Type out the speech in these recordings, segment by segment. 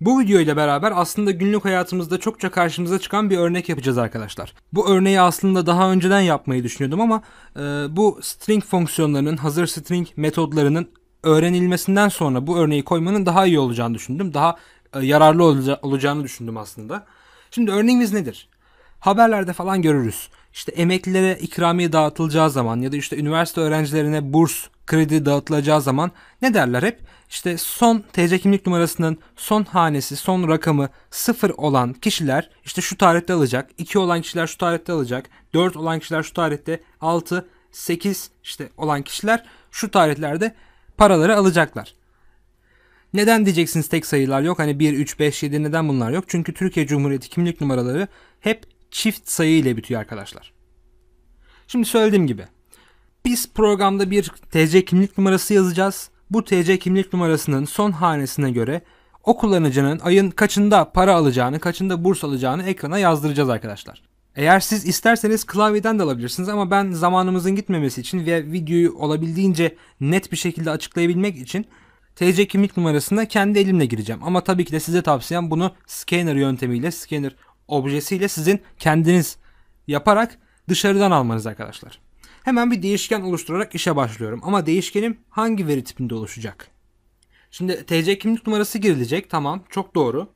Bu video ile beraber aslında günlük hayatımızda çokça karşımıza çıkan bir örnek yapacağız arkadaşlar. Bu örneği aslında daha önceden yapmayı düşünüyordum ama e, bu string fonksiyonlarının, hazır string metodlarının öğrenilmesinden sonra bu örneği koymanın daha iyi olacağını düşündüm. Daha e, yararlı olaca- olacağını düşündüm aslında. Şimdi örneğimiz nedir? Haberlerde falan görürüz işte emeklilere ikramiye dağıtılacağı zaman ya da işte üniversite öğrencilerine burs kredi dağıtılacağı zaman ne derler hep? İşte son TC kimlik numarasının son hanesi, son rakamı sıfır olan kişiler işte şu tarihte alacak, 2 olan kişiler şu tarihte alacak, 4 olan kişiler şu tarihte, 6, 8 işte olan kişiler şu tarihlerde paraları alacaklar. Neden diyeceksiniz tek sayılar yok? Hani 1, 3, 5, 7 neden bunlar yok? Çünkü Türkiye Cumhuriyeti kimlik numaraları hep çift sayı ile bitiyor arkadaşlar. Şimdi söylediğim gibi biz programda bir TC kimlik numarası yazacağız. Bu TC kimlik numarasının son hanesine göre o kullanıcının ayın kaçında para alacağını, kaçında burs alacağını ekrana yazdıracağız arkadaşlar. Eğer siz isterseniz klavyeden de alabilirsiniz ama ben zamanımızın gitmemesi için ve videoyu olabildiğince net bir şekilde açıklayabilmek için TC kimlik numarasına kendi elimle gireceğim. Ama tabii ki de size tavsiyem bunu scanner yöntemiyle, scanner objesiyle sizin kendiniz yaparak dışarıdan almanız arkadaşlar. Hemen bir değişken oluşturarak işe başlıyorum. Ama değişkenim hangi veri tipinde oluşacak? Şimdi TC kimlik numarası girilecek. Tamam çok doğru.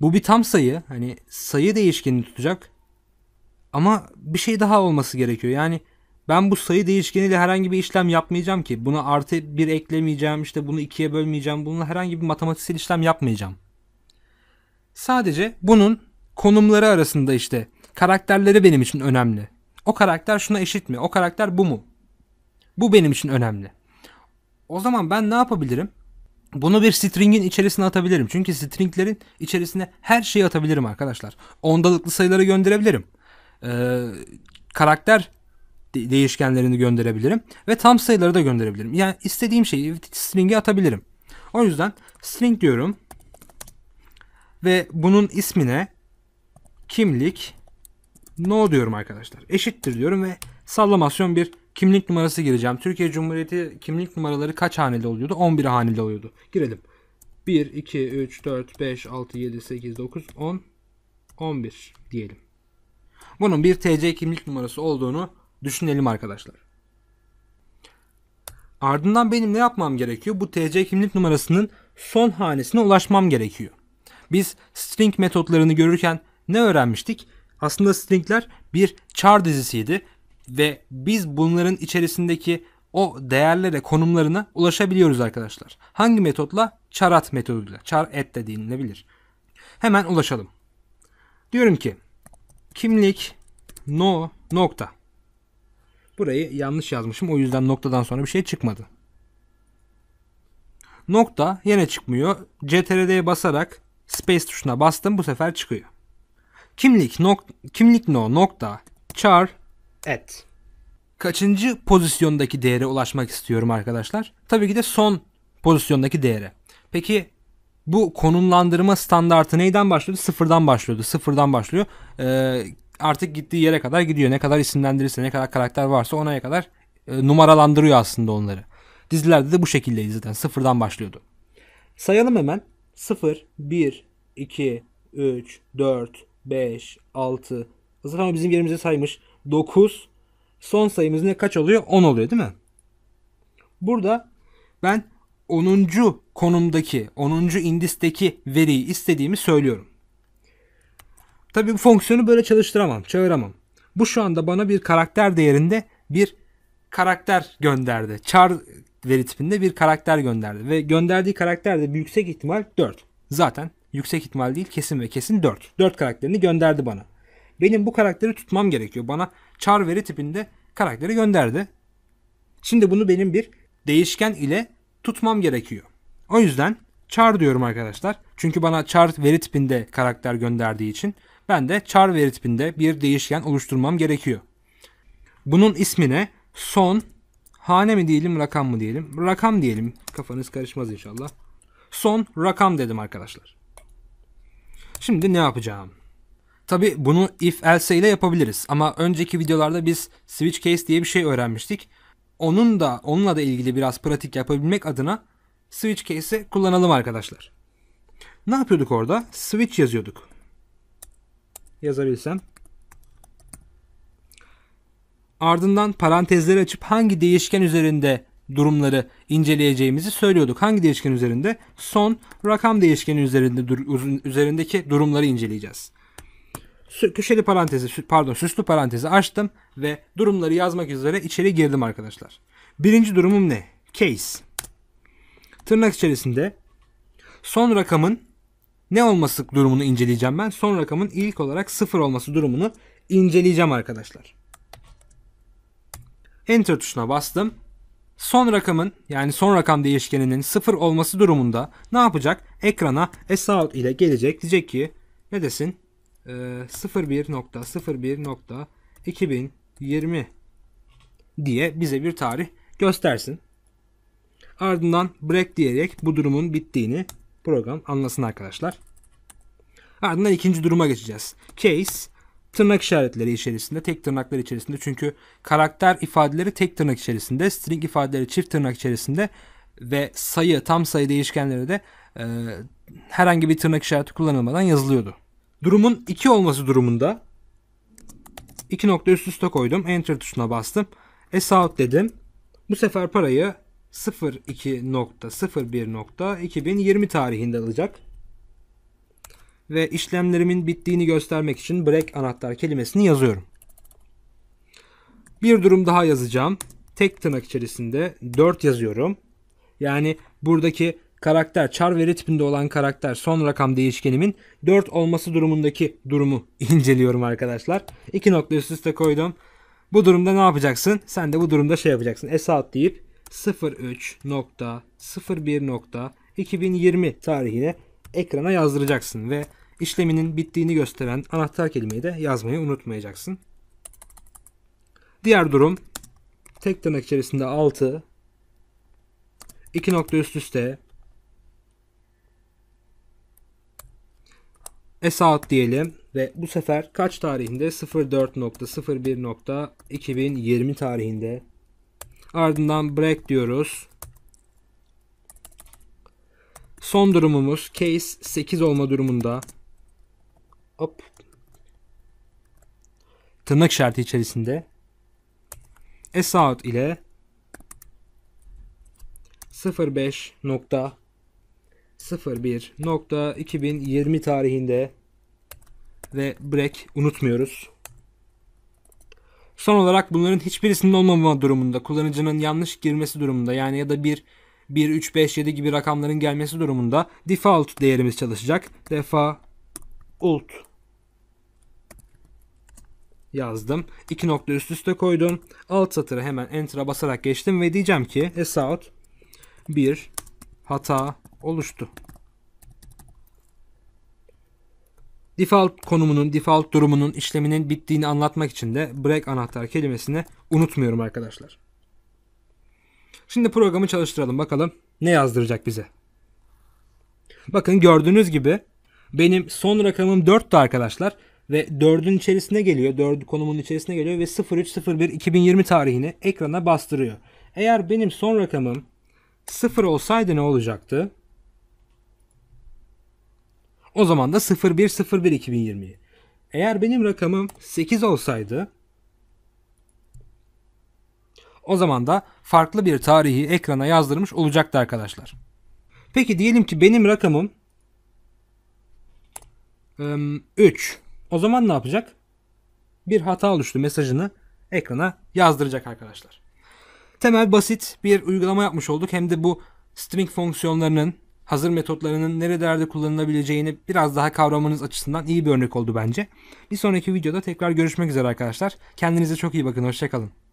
Bu bir tam sayı. Hani sayı değişkenini tutacak. Ama bir şey daha olması gerekiyor. Yani ben bu sayı değişkeniyle herhangi bir işlem yapmayacağım ki. Buna artı bir eklemeyeceğim. işte bunu ikiye bölmeyeceğim. Bununla herhangi bir matematiksel işlem yapmayacağım. Sadece bunun konumları arasında işte karakterleri benim için önemli. O karakter şuna eşit mi? O karakter bu mu? Bu benim için önemli. O zaman ben ne yapabilirim? Bunu bir string'in içerisine atabilirim. Çünkü string'lerin içerisine her şeyi atabilirim arkadaşlar. Ondalıklı sayıları gönderebilirim. Ee, karakter değişkenlerini gönderebilirim. Ve tam sayıları da gönderebilirim. Yani istediğim şeyi string'e atabilirim. O yüzden string diyorum. Ve bunun ismine kimlik no diyorum arkadaşlar. Eşittir diyorum ve sallamasyon bir kimlik numarası gireceğim. Türkiye Cumhuriyeti kimlik numaraları kaç haneli oluyordu? 11 haneli oluyordu. Girelim. 1, 2, 3, 4, 5, 6, 7, 8, 9, 10, 11 diyelim. Bunun bir TC kimlik numarası olduğunu düşünelim arkadaşlar. Ardından benim ne yapmam gerekiyor? Bu TC kimlik numarasının son hanesine ulaşmam gerekiyor. Biz string metotlarını görürken ne öğrenmiştik? Aslında stringler bir char dizisiydi ve biz bunların içerisindeki o değerlere, konumlarına ulaşabiliyoruz arkadaşlar. Hangi metotla? Charat metoduyla. Char et de denilebilir. Hemen ulaşalım. Diyorum ki kimlik no nokta. Burayı yanlış yazmışım. O yüzden noktadan sonra bir şey çıkmadı. Nokta yine çıkmıyor. CTRL'ye basarak space tuşuna bastım. Bu sefer çıkıyor kimlik nok kimlik no nokta char et kaçıncı pozisyondaki değere ulaşmak istiyorum arkadaşlar? Tabii ki de son pozisyondaki değere. Peki bu konumlandırma standartı neyden başlıyordu? Sıfırdan başlıyordu. Sıfırdan başlıyor. Ee, artık gittiği yere kadar gidiyor. Ne kadar isimlendirirse, ne kadar karakter varsa ona kadar e, numaralandırıyor aslında onları. Dizilerde de bu şekildeydi zaten. Sıfırdan başlıyordu. Sayalım hemen. sıfır bir iki üç dört 5, 6. Zaten o bizim yerimize saymış. 9. Son sayımız ne kaç oluyor? 10 oluyor değil mi? Burada ben 10. konumdaki, 10. indisteki veriyi istediğimi söylüyorum. Tabii bu fonksiyonu böyle çalıştıramam, çağıramam. Bu şu anda bana bir karakter değerinde bir karakter gönderdi. Char veri tipinde bir karakter gönderdi. Ve gönderdiği karakter de yüksek ihtimal 4. Zaten yüksek ihtimal değil kesin ve kesin 4. 4 karakterini gönderdi bana. Benim bu karakteri tutmam gerekiyor. Bana char veri tipinde karakteri gönderdi. Şimdi bunu benim bir değişken ile tutmam gerekiyor. O yüzden char diyorum arkadaşlar. Çünkü bana char veri tipinde karakter gönderdiği için ben de char veri tipinde bir değişken oluşturmam gerekiyor. Bunun ismine son hane mi diyelim rakam mı diyelim? Rakam diyelim. Kafanız karışmaz inşallah. Son rakam dedim arkadaşlar. Şimdi ne yapacağım? Tabi bunu if else ile yapabiliriz ama önceki videolarda biz switch case diye bir şey öğrenmiştik. Onun da onunla da ilgili biraz pratik yapabilmek adına switch case'i kullanalım arkadaşlar. Ne yapıyorduk orada? Switch yazıyorduk. Yazabilsem. Ardından parantezleri açıp hangi değişken üzerinde durumları inceleyeceğimizi söylüyorduk. Hangi değişken üzerinde? Son rakam değişkeni üzerinde dur- üzerindeki durumları inceleyeceğiz. Sü- köşeli parantezi, pardon süslü parantezi açtım ve durumları yazmak üzere içeri girdim arkadaşlar. Birinci durumum ne? Case. Tırnak içerisinde son rakamın ne olması durumunu inceleyeceğim ben. Son rakamın ilk olarak sıfır olması durumunu inceleyeceğim arkadaşlar. Enter tuşuna bastım Son rakamın yani son rakam değişkeninin sıfır olması durumunda ne yapacak? Ekrana SAL ile gelecek. Diyecek ki ne desin? Ee, 01.01.2020 diye bize bir tarih göstersin. Ardından break diyerek bu durumun bittiğini program anlasın arkadaşlar. Ardından ikinci duruma geçeceğiz. Case tırnak işaretleri içerisinde, tek tırnaklar içerisinde. Çünkü karakter ifadeleri tek tırnak içerisinde, string ifadeleri çift tırnak içerisinde ve sayı, tam sayı değişkenleri de e, herhangi bir tırnak işareti kullanılmadan yazılıyordu. Durumun 2 olması durumunda 2 nokta üst üste koydum. Enter tuşuna bastım. S out dedim. Bu sefer parayı 02.01.2020 tarihinde alacak ve işlemlerimin bittiğini göstermek için break anahtar kelimesini yazıyorum. Bir durum daha yazacağım. Tek tırnak içerisinde 4 yazıyorum. Yani buradaki karakter char veri tipinde olan karakter son rakam değişkenimin 4 olması durumundaki durumu inceliyorum arkadaşlar. İki nokta üst üste koydum. Bu durumda ne yapacaksın? Sen de bu durumda şey yapacaksın. Esat deyip 03.01.2020 tarihine ekrana yazdıracaksın ve işleminin bittiğini gösteren anahtar kelimeyi de yazmayı unutmayacaksın. Diğer durum tek tırnak içerisinde 6 2 nokta üst üste Esat diyelim ve bu sefer kaç tarihinde 04.01.2020 tarihinde ardından break diyoruz. Son durumumuz case 8 olma durumunda Hop. Tırnak işareti içerisinde Esout ile 05.01.2020 tarihinde ve break unutmuyoruz. Son olarak bunların hiçbirisinin olmama durumunda, kullanıcının yanlış girmesi durumunda yani ya da bir 1, 3, 5, 7 gibi rakamların gelmesi durumunda default değerimiz çalışacak. default yazdım. İki nokta üst üste koydum. Alt satırı hemen enter'a basarak geçtim ve diyeceğim ki esout bir hata oluştu. Default konumunun, default durumunun işleminin bittiğini anlatmak için de break anahtar kelimesini unutmuyorum arkadaşlar. Şimdi programı çalıştıralım bakalım ne yazdıracak bize. Bakın gördüğünüz gibi benim son rakamım 4'tü arkadaşlar ve 4'ün içerisine geliyor. 4 konumun içerisine geliyor ve 03.01.2020 tarihini ekrana bastırıyor. Eğer benim son rakamım 0 olsaydı ne olacaktı? O zaman da 01.01.2020'yi. Eğer benim rakamım 8 olsaydı o zaman da farklı bir tarihi ekrana yazdırmış olacaktı arkadaşlar. Peki diyelim ki benim rakamım 3. Iı, o zaman ne yapacak? Bir hata oluştu mesajını ekrana yazdıracak arkadaşlar. Temel basit bir uygulama yapmış olduk. Hem de bu string fonksiyonlarının hazır metotlarının nerelerde kullanılabileceğini biraz daha kavramanız açısından iyi bir örnek oldu bence. Bir sonraki videoda tekrar görüşmek üzere arkadaşlar. Kendinize çok iyi bakın. Hoşçakalın.